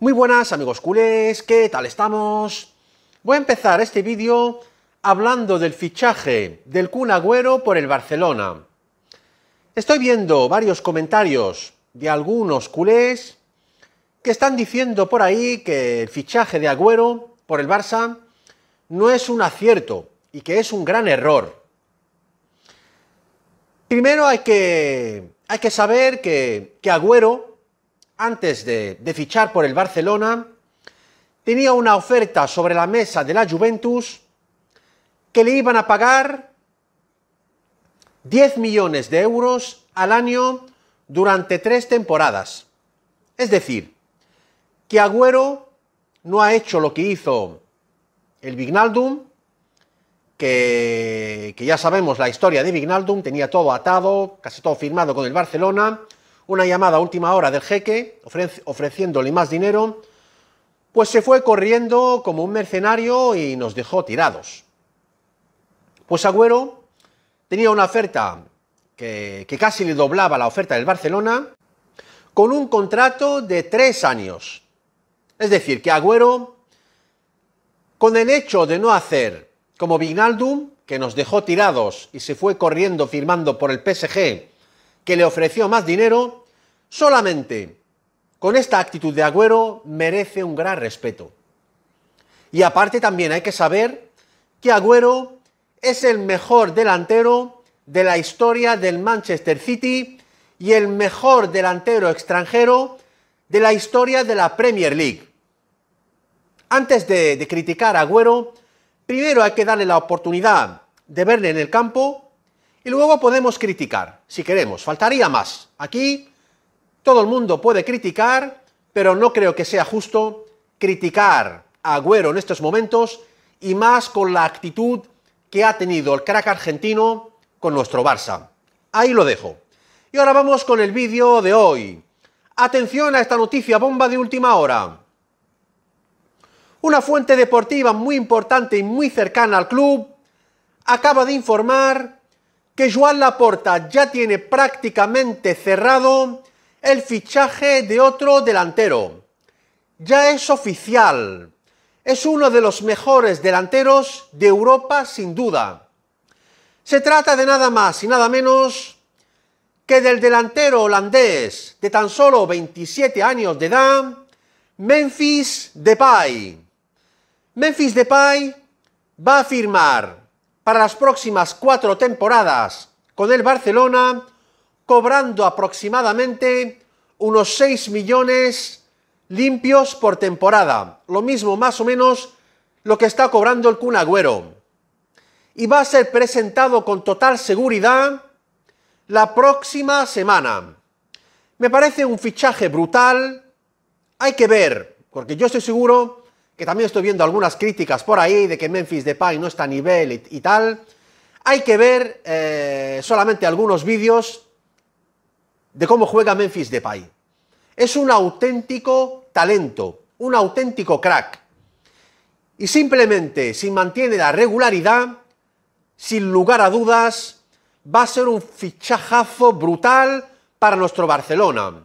Muy buenas amigos culés, ¿qué tal estamos? Voy a empezar este vídeo hablando del fichaje del Kun Agüero por el Barcelona. Estoy viendo varios comentarios de algunos culés que están diciendo por ahí que el fichaje de Agüero por el Barça no es un acierto y que es un gran error. Primero hay que, hay que saber que, que Agüero antes de, fichar por el Barcelona, tenía una oferta sobre la mesa de la Juventus que le iban a pagar 10 millones de euros al año durante tres temporadas. Es decir, que Agüero no ha hecho lo que hizo el Vignaldum, que, que, ya sabemos la historia de Vignaldum, tenía todo atado, casi todo firmado con el Barcelona, una llamada a última hora del jeque ofreciéndole más dinero, pues se fue corriendo como un mercenario y nos dejó tirados. Pues Agüero tenía una oferta que, casi le doblaba la oferta del Barcelona, con un contrato de tres años. Es decir, que Agüero, con el hecho de no hacer como Vignaldum, que nos dejó tirados y se fue corriendo firmando por el PSG que le ofreció más dinero, solamente con esta actitud de Agüero merece un gran respeto. Y aparte también hay que saber que Agüero es el mejor delantero de la historia del Manchester City y el mejor delantero extranjero de la historia de la Premier League. Antes de, criticar a Agüero, primero hay que darle la oportunidad de verle en el campo y luego podemos criticar, si queremos, faltaría más. Aquí todo el mundo puede criticar, pero no creo que sea justo criticar a Agüero en estos momentos y más con la actitud que ha tenido el crack argentino con nuestro Barça. Ahí lo dejo. Y ahora vamos con el vídeo de hoy. Atención a esta noticia bomba de última hora. Una fuente deportiva muy importante y muy cercana al club acaba de informar que Joan Laporta ya tiene prácticamente cerrado el fichaje de otro delantero. Ya es oficial. Es uno de los mejores delanteros de Europa sin duda. Se trata de nada más y nada menos que del delantero holandés de tan solo 27 años de edad, Memphis Depay. Memphis Depay va a firmar para las próximas cuatro temporadas, con el Barcelona cobrando aproximadamente unos 6 millones limpios por temporada, lo mismo más o menos lo que está cobrando el Kun Agüero. Y va a ser presentado con total seguridad la próxima semana. Me parece un fichaje brutal, hay que ver, porque yo estoy seguro que también estoy viendo algunas críticas por ahí de que Memphis Depay no está a nivel y, tal. Hay que ver eh, solamente algunos vídeos de cómo juega Memphis Depay. Es un auténtico talento, un auténtico crack. Y simplemente, si mantiene la regularidad, sin lugar a dudas, va a ser un fichajazo brutal para nuestro Barcelona.